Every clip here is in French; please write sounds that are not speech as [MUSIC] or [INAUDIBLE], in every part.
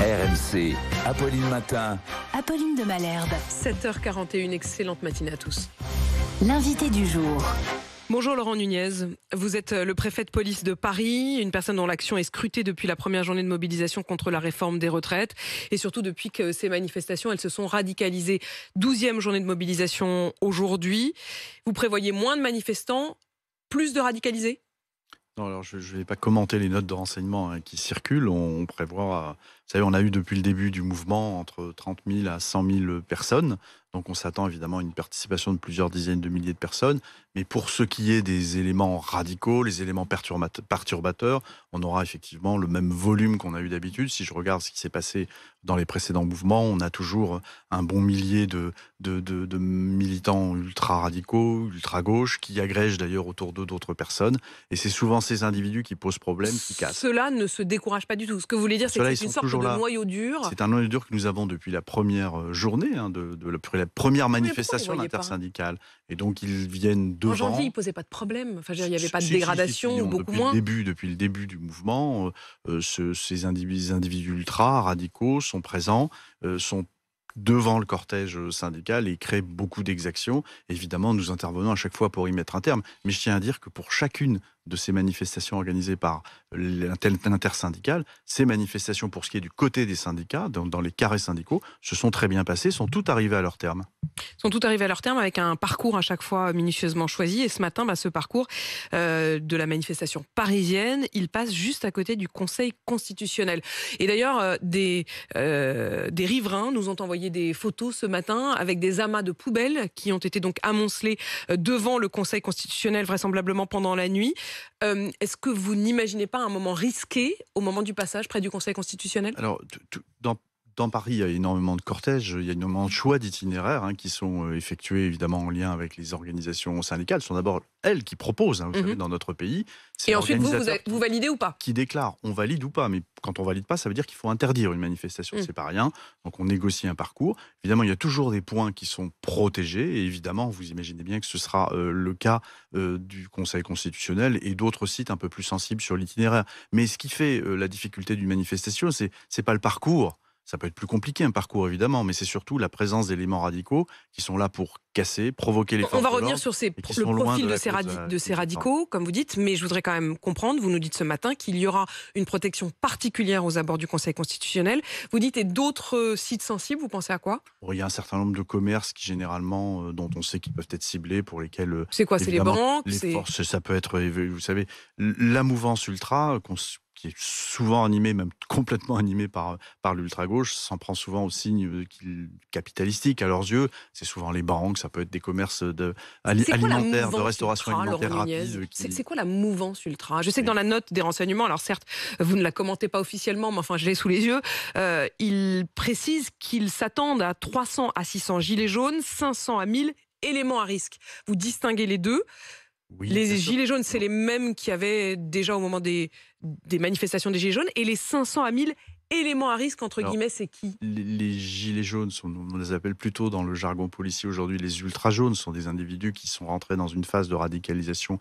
RMC, Apolline Matin. Apolline de Malherbe. 7h41, excellente matinée à tous. L'invité du jour. Bonjour Laurent Nunez, vous êtes euh, le préfet de police de Paris, une personne dont l'action est scrutée depuis la première journée de mobilisation contre la réforme des retraites et surtout depuis que ces manifestations, elles se sont radicalisées. Douzième journée de mobilisation aujourd'hui. Vous prévoyez moins de manifestants, plus de radicalisés Non, alors je ne vais pas commenter les notes de renseignement hein, qui circulent. On, on prévoit vous savez, on a eu depuis le début du mouvement entre 30 000 à 100 000 personnes. Donc on s'attend évidemment à une participation de plusieurs dizaines de milliers de personnes. Mais pour ce qui est des éléments radicaux, les éléments perturbateurs, on aura effectivement le même volume qu'on a eu d'habitude. Si je regarde ce qui s'est passé dans les précédents mouvements, on a toujours un bon millier de, de, militants ultra-radicaux, ultra-gauche, qui agrègent d'ailleurs autour d'eux d'autres personnes. Et c'est souvent ces individus qui posent problème, qui cassent. Cela ne se décourage pas du tout. Ce que vous voulez dire, c'est que c'est une sorte noyau dur. C'est un noyau dur que nous avons depuis la première euh, journée, hein, de, la première manifestation intersyndicale. Et donc ils viennent devant. En ils ne posaient pas de problème. Enfin, il n'y avait pas de dégradation, depuis Le début, depuis le début du mouvement, euh, euh, ces individus, ultra radicaux sont présents, sont devant le cortège syndical et créent beaucoup d'exactions. Évidemment, nous intervenons à chaque fois pour y mettre un terme. Mais je tiens à dire que pour chacune de ces manifestations organisées par l'intersyndicale, ces manifestations pour ce qui est du côté des syndicats, dans, dans les carrés syndicaux, se sont très bien passées, sont toutes arrivées à leur terme. Sont toutes arrivées à leur terme avec un parcours à chaque fois minutieusement choisi. Et ce matin, bah, ce parcours euh, de la manifestation parisienne, il passe juste à côté du Conseil constitutionnel. Et d'ailleurs, euh, des, euh, des riverains nous ont envoyé des photos ce matin avec des amas de poubelles qui ont été donc amoncelés devant le Conseil constitutionnel vraisemblablement pendant la nuit. Euh, est-ce que vous n'imaginez pas un moment risqué au moment du passage près du Conseil constitutionnel dans Paris, il y a énormément de cortèges, il y a énormément de choix d'itinéraires hein, qui sont euh, effectués évidemment en lien avec les organisations syndicales. Ce sont d'abord elles qui proposent, hein, vous mhm. savez, dans notre pays. Et ensuite, vous, vous, validez ou pas Qui déclare, on valide ou pas. Mais quand on valide pas, ça veut dire qu'il faut interdire une manifestation. Ce mm. C'est pas rien. Donc on négocie un parcours. Évidemment, il y a toujours des points qui sont protégés. Et évidemment, vous imaginez bien que ce sera euh, le cas euh, du Conseil constitutionnel et d'autres sites un peu plus sensibles sur l'itinéraire. Mais ce qui fait la difficulté d'une manifestation, c'est pas le parcours. Ça peut être plus compliqué un parcours évidemment, mais c'est surtout la présence d'éléments radicaux qui sont là pour casser, provoquer les On va revenir sur le profil de, ces radicaux, comme vous dites, mais je voudrais quand même comprendre, vous nous dites ce matin qu'il y aura une protection particulière aux abords du Conseil constitutionnel. Vous dites, et d'autres euh, sites sensibles, vous pensez à quoi Il y a un certain nombre de commerces qui, généralement, euh, dont on sait qu'ils peuvent être ciblés, pour lesquels... Euh, c'est quoi C'est les banques les forces, Ça peut être, vous savez, la mouvance ultra, qui est souvent animée, même complètement animée par, par l'ultra-gauche, s'en prend souvent aux signes capitalistique à leurs yeux. C'est souvent les banques, ça peut être des commerces de, alimentaires, de restauration alimentaire rapide. C'est quoi la mouvance ultra Je sais que dans la note des renseignements, alors certes, vous ne la commentez pas officiellement, mais enfin, je l'ai sous les yeux, euh, il précise qu'ils s'attendent à 300 à 600 gilets jaunes, 500 à 1000 éléments à risque. Vous distinguez les deux. les gilets jaunes, c'est les mêmes qu'il y avait déjà au moment des, des manifestations des Gilets jaunes. Et les 500 à 1000 élément à risque, entre guillemets, c'est qui les, gilets jaunes, sont, on les appelle plutôt dans le jargon policier aujourd'hui les ultra jaunes, sont des individus qui sont rentrés dans une phase de radicalisation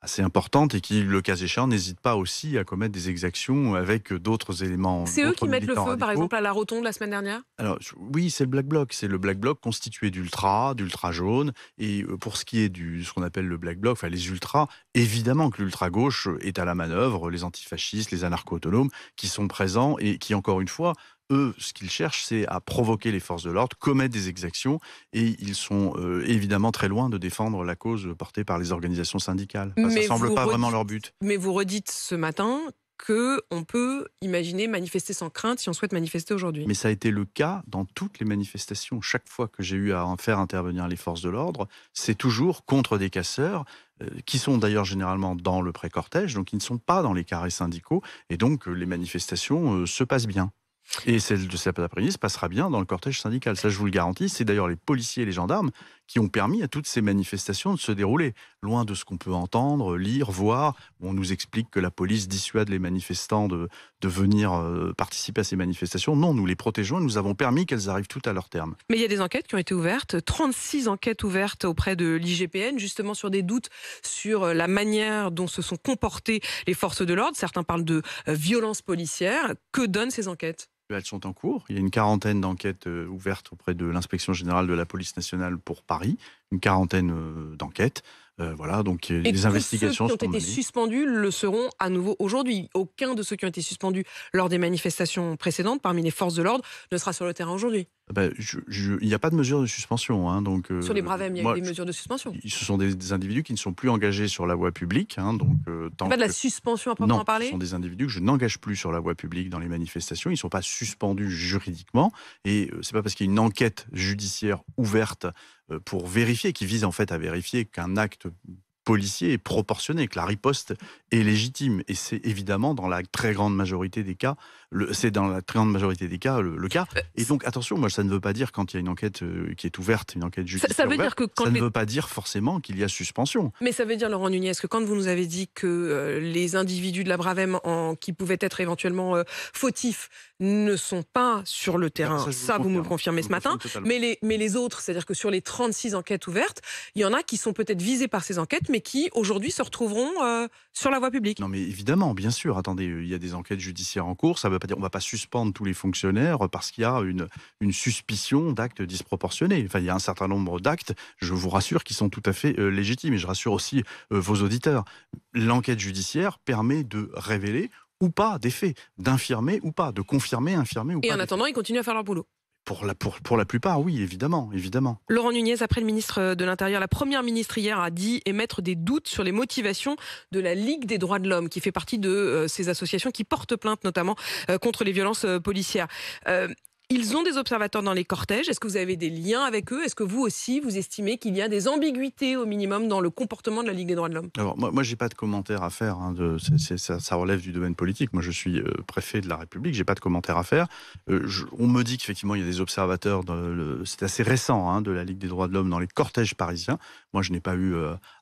assez importante et qui, le cas échéant, n'hésite pas aussi à commettre des exactions avec d'autres éléments. C'est eux qui mettent le feu, par exemple, à la rotonde la semaine dernière Alors oui, c'est le Black Bloc. C'est le Black Bloc constitué d'ultra, dultra jaunes. Et euh, pour ce qui est de ce qu'on appelle le Black Bloc, enfin les ultras, évidemment que l'ultra-gauche est à la manœuvre, les antifascistes, les anarcho-autonomes qui sont présents et qui, encore une fois, eux, ce qu'ils cherchent, c'est à provoquer les forces de l'ordre, commettre des exactions, et ils sont euh, évidemment très loin de défendre la cause portée par les organisations syndicales. ça ne semble pas vraiment leur but. Mais vous redites ce matin que on peut imaginer manifester sans crainte si on souhaite manifester aujourd'hui. Mais ça a été le cas dans toutes les manifestations. Chaque fois que j'ai eu à faire intervenir les forces de l'ordre, c'est toujours contre des casseurs, euh, qui sont d'ailleurs généralement dans le pré-cortège, donc ils ne sont pas dans les carrés syndicaux, et donc euh, les manifestations se passent bien. Et celle de cet après-midi se passera bien dans le cortège syndical. Ça, je vous le garantis. C'est d'ailleurs les policiers et les gendarmes qui ont permis à toutes ces manifestations de se dérouler. Loin de ce qu'on peut entendre, lire, voir. On nous explique que la police dissuade les manifestants de, venir euh, participer à ces manifestations. Non, nous les protégeons et nous avons permis qu'elles arrivent toutes à leur terme. Mais il y a des enquêtes qui ont été ouvertes. 36 enquêtes ouvertes auprès de l'IGPN, justement sur des doutes sur euh, la manière dont se sont comportées les forces de l'ordre. Certains parlent de euh, violence policière. Que donnent ces enquêtes elles sont en cours. Il y a une quarantaine d'enquêtes euh, ouvertes auprès de l'inspection générale de la police nationale pour Paris, une quarantaine euh, d'enquêtes. Euh, voilà, donc et les investigations ceux qui ont été suspendus le seront à nouveau aujourd'hui. Aucun de ceux qui ont été suspendus lors des manifestations précédentes parmi les forces de l'ordre ne sera sur le terrain aujourd'hui. Bah, il n'y a pas de mesure de suspension. Hein, donc, euh, sur les Bravem, il y a des mesures de suspension. Ce sont des, individus qui ne sont plus engagés sur la voie publique. Hein, donc, euh, pas de la suspension à proprement parler Ce sont des individus que je n'engage plus sur la voie publique dans les manifestations. Ils ne sont pas suspendus juridiquement. Et ce euh, c'est pas parce qu'il y a une enquête judiciaire ouverte pour vérifier, qui vise en fait à vérifier qu'un acte policier est proportionné, que la riposte est légitime. Et c'est évidemment dans la très grande majorité des cas, c'est dans la très grande majorité des cas le, cas. Euh, et donc attention, moi ça ne veut pas dire quand il y a une enquête euh, qui est ouverte, une enquête judiciaire. Ça, veut dire que ça ne veut pas dire forcément qu'il y a suspension. Mais ça veut dire Laurent Nunez que quand vous nous avez dit que euh, les individus de la Bravem en, qui pouvaient être éventuellement fautifs ne sont pas sur le ah, terrain, ça, vous, me le confirmez ce matin, mais les, mais les autres, c'est-à-dire que sur les 36 enquêtes ouvertes, il y en a qui sont peut-être visés par ces enquêtes, mais qui aujourd'hui se retrouveront euh, sur la voie publique. Non, mais évidemment, bien sûr. Attendez, euh, il y a des enquêtes judiciaires en cours. Ça ne veut pas dire qu'on ne va pas suspendre tous les fonctionnaires parce qu'il y a une, suspicion d'actes disproportionnés. Enfin, il y a un certain nombre d'actes, je vous rassure, qui sont tout à fait euh, légitimes. Et je rassure aussi vos auditeurs. L'enquête judiciaire permet de révéler ou pas des faits, d'infirmer ou pas, de confirmer, infirmer ou pas. Et en attendant, ils continuent à faire leur boulot pour la, plupart, oui, évidemment, évidemment. Laurent Nunez, après le ministre de l'Intérieur, la première ministre hier a dit émettre des doutes sur les motivations de la Ligue des droits de l'homme, qui fait partie de euh, ces associations qui portent plainte notamment euh, contre les violences euh, policières. Ils ont des observateurs dans les cortèges. Est-ce que vous avez des liens avec eux Est-ce que vous aussi, vous estimez qu'il y a des ambiguïtés au minimum dans le comportement de la Ligue des droits de l'homme Alors, moi, moi j'ai pas de commentaire à faire. Hein, de, ça, relève du domaine politique. Moi, je suis euh, préfet de la République. J'ai pas de commentaire à faire. Euh, on me dit qu'effectivement, il y a des observateurs. C'est assez récent hein, de la Ligue des droits de l'homme dans les cortèges parisiens. Moi, je n'ai pas eu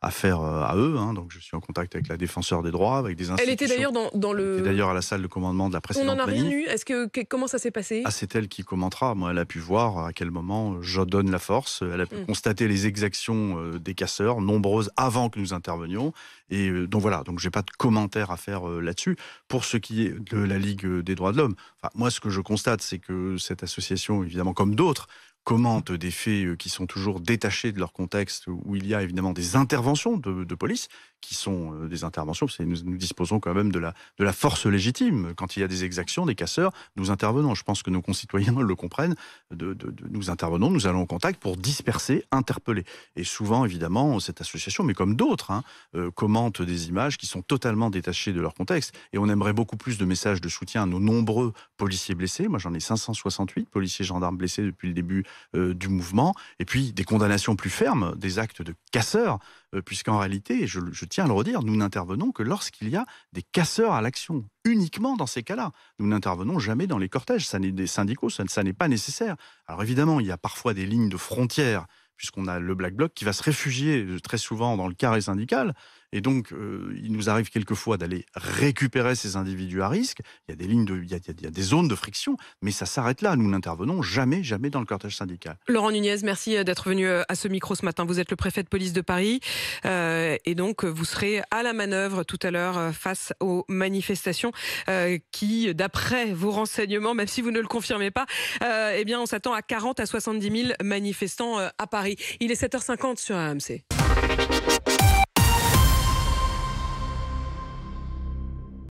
affaire euh, à eux. Hein, donc, je suis en contact avec la défenseur des droits, avec des institutions. Elle était d'ailleurs dans, le. D'ailleurs, à la salle de commandement de la précédente. On n'en a rien eu. que comment ça s'est passé ah, c'est elle qui commentera. Moi, elle a pu voir à quel moment je donne la force. Elle a pu mm. constater les exactions euh, des casseurs, nombreuses avant que nous intervenions. Et euh, donc voilà, donc n'ai pas de commentaire à faire euh, là-dessus. Pour ce qui est de la Ligue des droits de l'homme, moi, ce que je constate, c'est que cette association, évidemment, comme d'autres, commente des faits qui sont toujours détachés de leur contexte, où il y a évidemment des interventions de police qui sont euh, des interventions. Nous, nous, disposons quand même de la, de la force légitime. Quand il y a des exactions, des casseurs, nous intervenons. Je pense que nos concitoyens [LAUGHS] le comprennent. De, nous intervenons, nous allons au contact pour disperser, interpeller. Et souvent, évidemment, cette association, mais comme d'autres, hein, euh, commente des images qui sont totalement détachées de leur contexte. Et on aimerait beaucoup plus de messages de soutien à nos nombreux policiers blessés. Moi, j'en ai 568 policiers gendarmes blessés depuis le début euh, du mouvement. Et puis, des condamnations plus fermes des actes de casseurs, puisqu'en réalité, je tiens à le redire, nous n'intervenons que lorsqu'il y a des casseurs à l'action, uniquement dans ces cas-là. Nous n'intervenons jamais dans les cortèges, ça n'est des syndicaux, ça n'est pas nécessaire. Alors évidemment, il y a parfois des lignes de frontières puisqu'on a le Black Bloc qui va se réfugier euh, très souvent dans le carré syndical, et donc, euh, il nous arrive quelquefois d'aller récupérer ces individus à risque. Il y a des lignes, de, il, y a, des zones de friction, mais ça s'arrête là. Nous n'intervenons jamais, jamais dans le cortège syndical. Laurent Nunez, merci euh, d'être venu euh, à ce micro ce matin. Vous êtes le préfet de police de Paris et donc vous serez à la manœuvre tout à l'heure face aux manifestations qui, d'après vos renseignements, même si vous ne le confirmez pas, eh bien, on s'attend à 40 à 70 000 manifestants à Paris. Il est 7h50 sur AMC.